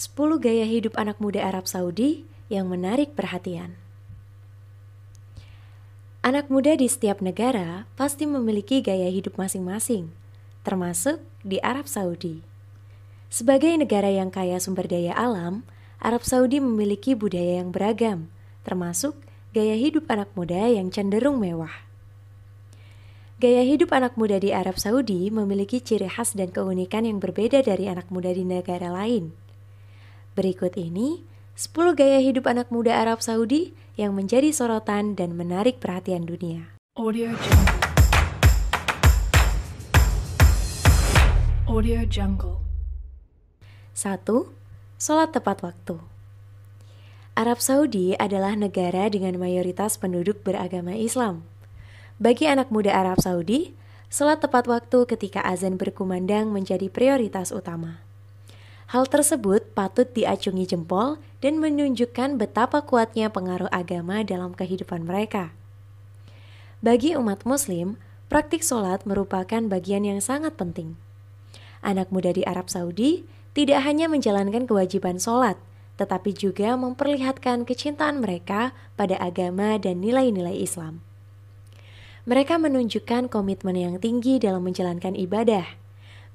10 gaya hidup anak muda Arab Saudi yang menarik perhatian. Anak muda di setiap negara pasti memiliki gaya hidup masing-masing, termasuk di Arab Saudi. Sebagai negara yang kaya sumber daya alam, Arab Saudi memiliki budaya yang beragam, termasuk gaya hidup anak muda yang cenderung mewah. Gaya hidup anak muda di Arab Saudi memiliki ciri khas dan keunikan yang berbeda dari anak muda di negara lain. Berikut ini 10 gaya hidup anak muda Arab Saudi yang menjadi sorotan dan menarik perhatian dunia. Audio Jungle. Audio Jungle. 1. Salat tepat waktu. Arab Saudi adalah negara dengan mayoritas penduduk beragama Islam. Bagi anak muda Arab Saudi, sholat tepat waktu ketika azan berkumandang menjadi prioritas utama. Hal tersebut patut diacungi jempol dan menunjukkan betapa kuatnya pengaruh agama dalam kehidupan mereka. Bagi umat Muslim, praktik sholat merupakan bagian yang sangat penting. Anak muda di Arab Saudi tidak hanya menjalankan kewajiban sholat, tetapi juga memperlihatkan kecintaan mereka pada agama dan nilai-nilai Islam. Mereka menunjukkan komitmen yang tinggi dalam menjalankan ibadah,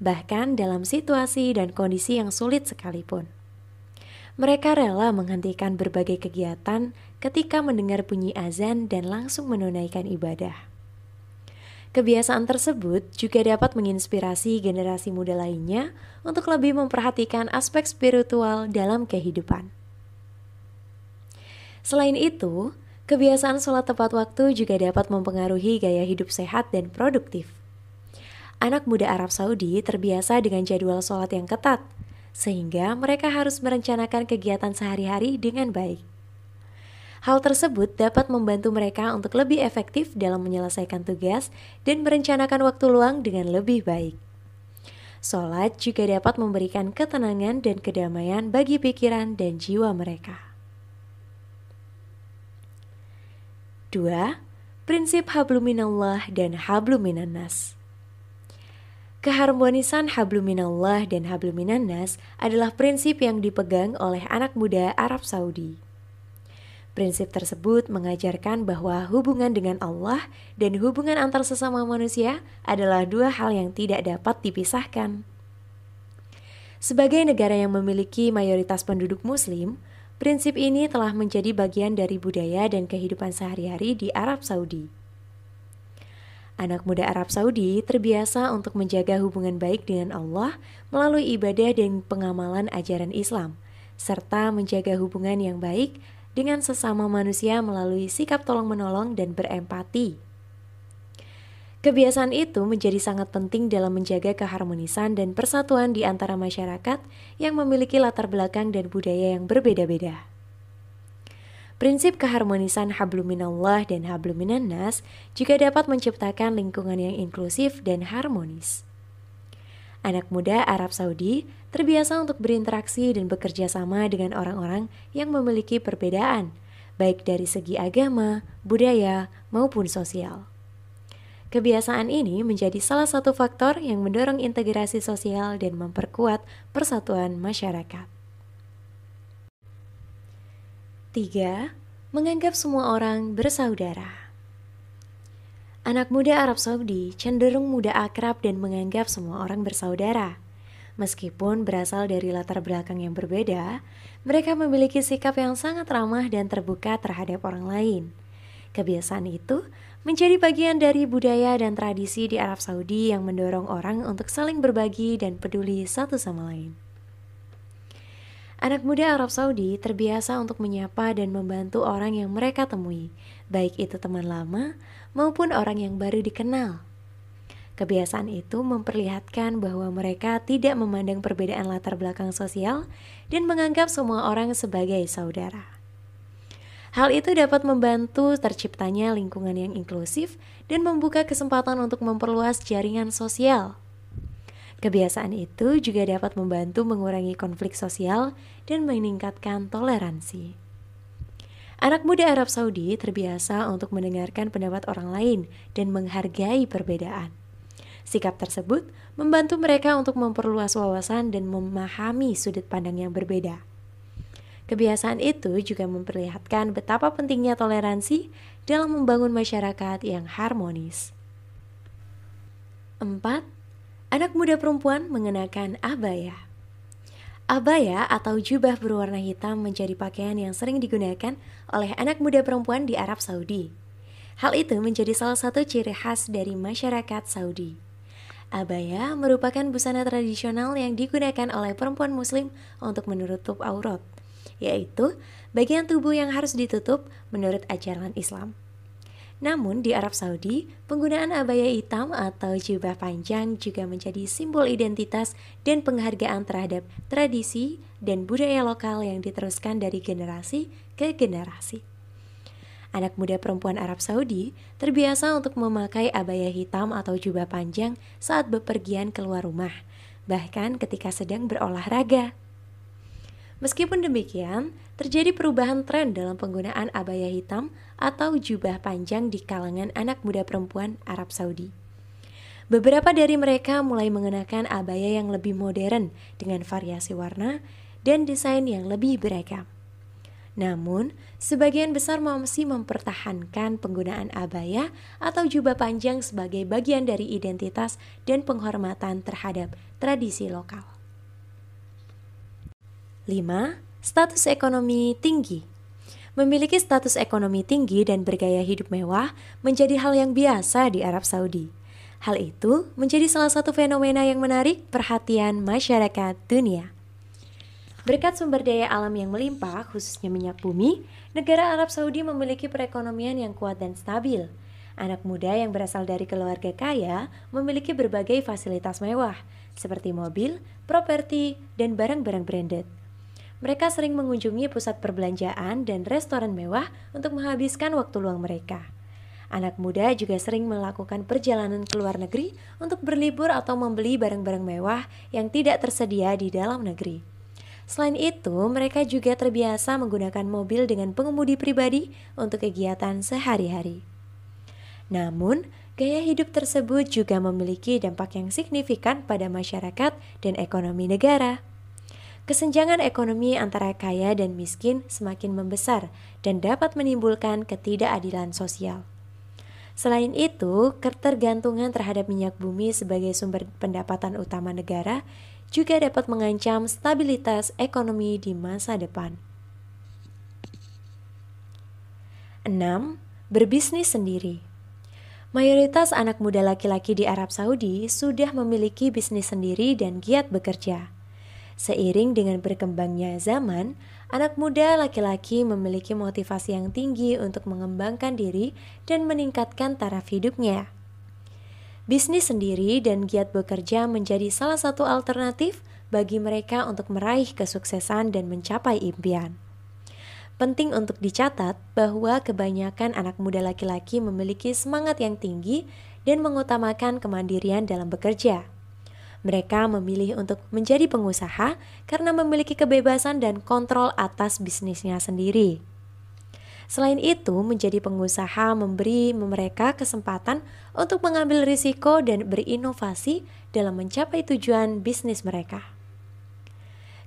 bahkan dalam situasi dan kondisi yang sulit sekalipun. Mereka rela menghentikan berbagai kegiatan ketika mendengar bunyi azan dan langsung menunaikan ibadah. Kebiasaan tersebut juga dapat menginspirasi generasi muda lainnya untuk lebih memperhatikan aspek spiritual dalam kehidupan. Selain itu, kebiasaan sholat tepat waktu juga dapat mempengaruhi gaya hidup sehat dan produktif. Anak muda Arab Saudi terbiasa dengan jadwal sholat yang ketat, sehingga mereka harus merencanakan kegiatan sehari-hari dengan baik. Hal tersebut dapat membantu mereka untuk lebih efektif dalam menyelesaikan tugas dan merencanakan waktu luang dengan lebih baik. Sholat juga dapat memberikan ketenangan dan kedamaian bagi pikiran dan jiwa mereka. 2. Prinsip habluminallah dan habluminannas Keharmonisan habluminallah dan habluminannas adalah prinsip yang dipegang oleh anak muda Arab Saudi. Prinsip tersebut mengajarkan bahwa hubungan dengan Allah dan hubungan antar sesama manusia adalah dua hal yang tidak dapat dipisahkan. Sebagai negara yang memiliki mayoritas penduduk Muslim, prinsip ini telah menjadi bagian dari budaya dan kehidupan sehari-hari di Arab Saudi. Anak muda Arab Saudi terbiasa untuk menjaga hubungan baik dengan Allah melalui ibadah dan pengamalan ajaran Islam, serta menjaga hubungan yang baik dengan sesama manusia melalui sikap tolong-menolong dan berempati. Kebiasaan itu menjadi sangat penting dalam menjaga keharmonisan dan persatuan di antara masyarakat yang memiliki latar belakang dan budaya yang berbeda-beda. Prinsip keharmonisan habluminallah dan habluminannas juga dapat menciptakan lingkungan yang inklusif dan harmonis. Anak muda Arab Saudi terbiasa untuk berinteraksi dan bekerja sama dengan orang-orang yang memiliki perbedaan, baik dari segi agama, budaya, maupun sosial. Kebiasaan ini menjadi salah satu faktor yang mendorong integrasi sosial dan memperkuat persatuan masyarakat. 3. Menganggap semua orang bersaudara. Anak muda Arab Saudi cenderung mudah akrab dan menganggap semua orang bersaudara. Meskipun berasal dari latar belakang yang berbeda, mereka memiliki sikap yang sangat ramah dan terbuka terhadap orang lain. Kebiasaan itu menjadi bagian dari budaya dan tradisi di Arab Saudi yang mendorong orang untuk saling berbagi dan peduli satu sama lain. Anak muda Arab Saudi terbiasa untuk menyapa dan membantu orang yang mereka temui, baik itu teman lama maupun orang yang baru dikenal. Kebiasaan itu memperlihatkan bahwa mereka tidak memandang perbedaan latar belakang sosial dan menganggap semua orang sebagai saudara. Hal itu dapat membantu terciptanya lingkungan yang inklusif dan membuka kesempatan untuk memperluas jaringan sosial. Kebiasaan itu juga dapat membantu mengurangi konflik sosial dan meningkatkan toleransi. Anak muda Arab Saudi terbiasa untuk mendengarkan pendapat orang lain dan menghargai perbedaan. Sikap tersebut membantu mereka untuk memperluas wawasan dan memahami sudut pandang yang berbeda. Kebiasaan itu juga memperlihatkan betapa pentingnya toleransi dalam membangun masyarakat yang harmonis. 4 anak muda perempuan mengenakan abaya. Abaya atau jubah berwarna hitam menjadi pakaian yang sering digunakan oleh anak muda perempuan di Arab Saudi. Hal itu menjadi salah satu ciri khas dari masyarakat Saudi. Abaya merupakan busana tradisional yang digunakan oleh perempuan muslim untuk menutup aurat, yaitu bagian tubuh yang harus ditutup menurut ajaran Islam. Namun di Arab Saudi, penggunaan abaya hitam atau jubah panjang juga menjadi simbol identitas dan penghargaan terhadap tradisi dan budaya lokal yang diteruskan dari generasi ke generasi. Anak muda perempuan Arab Saudi terbiasa untuk memakai abaya hitam atau jubah panjang saat bepergian keluar rumah, bahkan ketika sedang berolahraga. Meskipun demikian, terjadi perubahan tren dalam penggunaan abaya hitam atau jubah panjang di kalangan anak muda perempuan Arab Saudi. Beberapa dari mereka mulai mengenakan abaya yang lebih modern dengan variasi warna dan desain yang lebih beragam. Namun, sebagian besar masih mempertahankan penggunaan abaya atau jubah panjang sebagai bagian dari identitas dan penghormatan terhadap tradisi lokal. 5. Status ekonomi tinggi Memiliki status ekonomi tinggi dan bergaya hidup mewah menjadi hal yang biasa di Arab Saudi. Hal itu menjadi salah satu fenomena yang menarik perhatian masyarakat dunia. Berkat sumber daya alam yang melimpah, khususnya minyak bumi, negara Arab Saudi memiliki perekonomian yang kuat dan stabil. Anak muda yang berasal dari keluarga kaya memiliki berbagai fasilitas mewah, seperti mobil, properti, dan barang-barang branded mereka sering mengunjungi pusat perbelanjaan dan restoran mewah untuk menghabiskan waktu luang mereka. Anak muda juga sering melakukan perjalanan ke luar negeri untuk berlibur atau membeli barang-barang mewah yang tidak tersedia di dalam negeri. Selain itu, mereka juga terbiasa menggunakan mobil dengan pengemudi pribadi untuk kegiatan sehari-hari. Namun, gaya hidup tersebut juga memiliki dampak yang signifikan pada masyarakat dan ekonomi negara. Kesenjangan ekonomi antara kaya dan miskin semakin membesar dan dapat menimbulkan ketidakadilan sosial. Selain itu, ketergantungan terhadap minyak bumi sebagai sumber pendapatan utama negara juga dapat mengancam stabilitas ekonomi di masa depan. 6. Berbisnis sendiri. Mayoritas anak muda laki-laki di Arab Saudi sudah memiliki bisnis sendiri dan giat bekerja. Seiring dengan berkembangnya zaman, anak muda laki-laki memiliki motivasi yang tinggi untuk mengembangkan diri dan meningkatkan taraf hidupnya. Bisnis sendiri dan giat bekerja menjadi salah satu alternatif bagi mereka untuk meraih kesuksesan dan mencapai impian. Penting untuk dicatat bahwa kebanyakan anak muda laki-laki memiliki semangat yang tinggi dan mengutamakan kemandirian dalam bekerja. Mereka memilih untuk menjadi pengusaha karena memiliki kebebasan dan kontrol atas bisnisnya sendiri. Selain itu, menjadi pengusaha memberi mereka kesempatan untuk mengambil risiko dan berinovasi dalam mencapai tujuan bisnis mereka.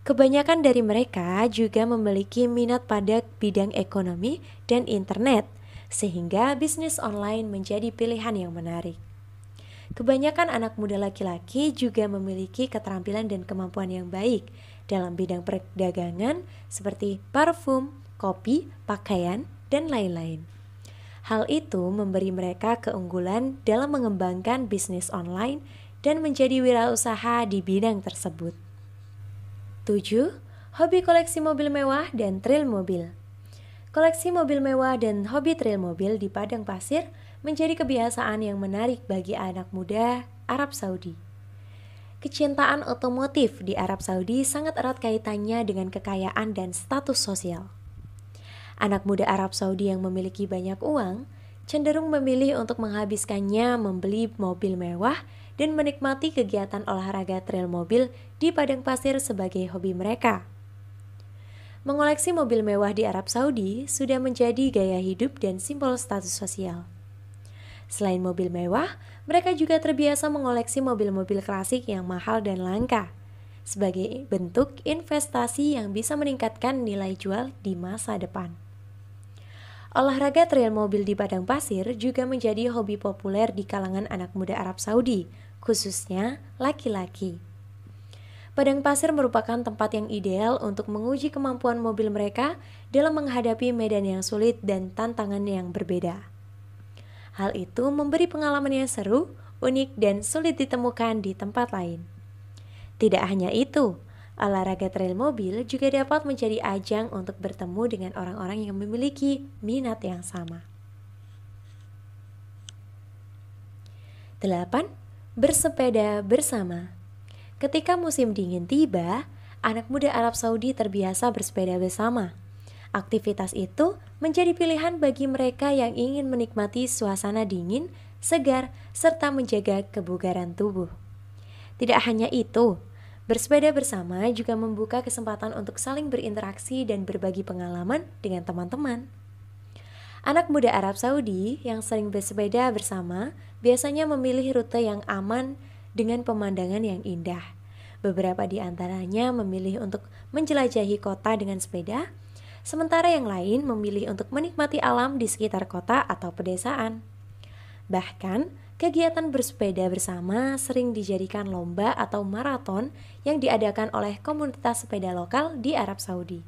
Kebanyakan dari mereka juga memiliki minat pada bidang ekonomi dan internet, sehingga bisnis online menjadi pilihan yang menarik. Kebanyakan anak muda laki-laki juga memiliki keterampilan dan kemampuan yang baik dalam bidang perdagangan seperti parfum, kopi, pakaian, dan lain-lain. Hal itu memberi mereka keunggulan dalam mengembangkan bisnis online dan menjadi wirausaha di bidang tersebut. 7. Hobi koleksi mobil mewah dan trail mobil. Koleksi mobil mewah dan hobi trail mobil di padang pasir menjadi kebiasaan yang menarik bagi anak muda Arab Saudi. Kecintaan otomotif di Arab Saudi sangat erat kaitannya dengan kekayaan dan status sosial. Anak muda Arab Saudi yang memiliki banyak uang cenderung memilih untuk menghabiskannya membeli mobil mewah dan menikmati kegiatan olahraga trail mobil di padang pasir sebagai hobi mereka. Mengoleksi mobil mewah di Arab Saudi sudah menjadi gaya hidup dan simbol status sosial. Selain mobil mewah, mereka juga terbiasa mengoleksi mobil-mobil klasik yang mahal dan langka sebagai bentuk investasi yang bisa meningkatkan nilai jual di masa depan. Olahraga trail mobil di padang pasir juga menjadi hobi populer di kalangan anak muda Arab Saudi, khususnya laki-laki. Padang pasir merupakan tempat yang ideal untuk menguji kemampuan mobil mereka dalam menghadapi medan yang sulit dan tantangan yang berbeda. Hal itu memberi pengalaman yang seru, unik, dan sulit ditemukan di tempat lain. Tidak hanya itu, olahraga trail mobil juga dapat menjadi ajang untuk bertemu dengan orang-orang yang memiliki minat yang sama. 8. Bersepeda bersama Ketika musim dingin tiba, anak muda Arab Saudi terbiasa bersepeda bersama. Aktivitas itu menjadi pilihan bagi mereka yang ingin menikmati suasana dingin, segar, serta menjaga kebugaran tubuh. Tidak hanya itu, Bersepeda bersama juga membuka kesempatan untuk saling berinteraksi dan berbagi pengalaman dengan teman-teman. Anak muda Arab Saudi yang sering bersepeda bersama biasanya memilih rute yang aman dengan pemandangan yang indah. Beberapa di antaranya memilih untuk menjelajahi kota dengan sepeda, sementara yang lain memilih untuk menikmati alam di sekitar kota atau pedesaan. Bahkan, kegiatan bersepeda bersama sering dijadikan lomba atau maraton yang diadakan oleh komunitas sepeda lokal di Arab Saudi.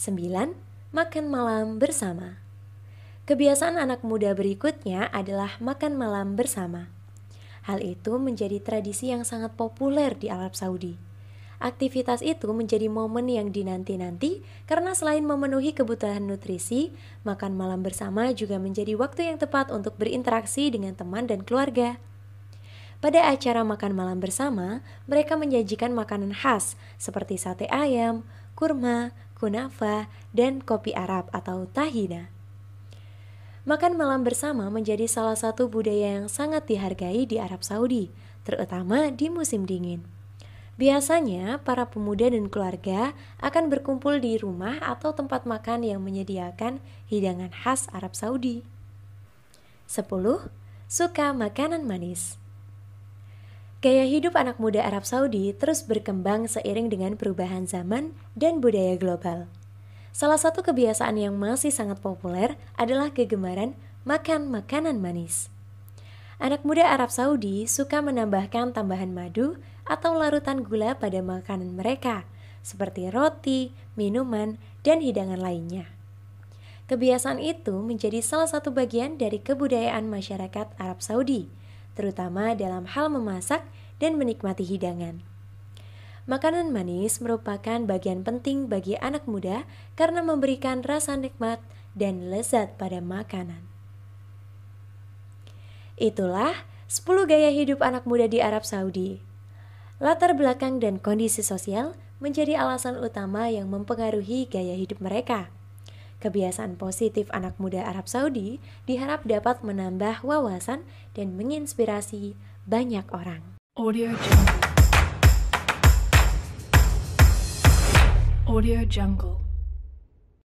9. Makan malam bersama. Kebiasaan anak muda berikutnya adalah makan malam bersama. Hal itu menjadi tradisi yang sangat populer di Arab Saudi. Aktivitas itu menjadi momen yang dinanti-nanti karena selain memenuhi kebutuhan nutrisi, makan malam bersama juga menjadi waktu yang tepat untuk berinteraksi dengan teman dan keluarga. Pada acara makan malam bersama, mereka menyajikan makanan khas seperti sate ayam, kurma, kunafa, dan kopi Arab atau tahina. Makan malam bersama menjadi salah satu budaya yang sangat dihargai di Arab Saudi, terutama di musim dingin. Biasanya, para pemuda dan keluarga akan berkumpul di rumah atau tempat makan yang menyediakan hidangan khas Arab Saudi. 10. Suka makanan manis. Gaya hidup anak muda Arab Saudi terus berkembang seiring dengan perubahan zaman dan budaya global. Salah satu kebiasaan yang masih sangat populer adalah kegemaran makan makanan manis. Anak muda Arab Saudi suka menambahkan tambahan madu atau larutan gula pada makanan mereka, seperti roti, minuman, dan hidangan lainnya. Kebiasaan itu menjadi salah satu bagian dari kebudayaan masyarakat Arab Saudi, terutama dalam hal memasak dan menikmati hidangan. Makanan manis merupakan bagian penting bagi anak muda karena memberikan rasa nikmat dan lezat pada makanan. Itulah 10 gaya hidup anak muda di Arab Saudi. Latar belakang dan kondisi sosial menjadi alasan utama yang mempengaruhi gaya hidup mereka. Kebiasaan positif anak muda Arab Saudi diharap dapat menambah wawasan dan menginspirasi banyak orang. Audio Audio Jungle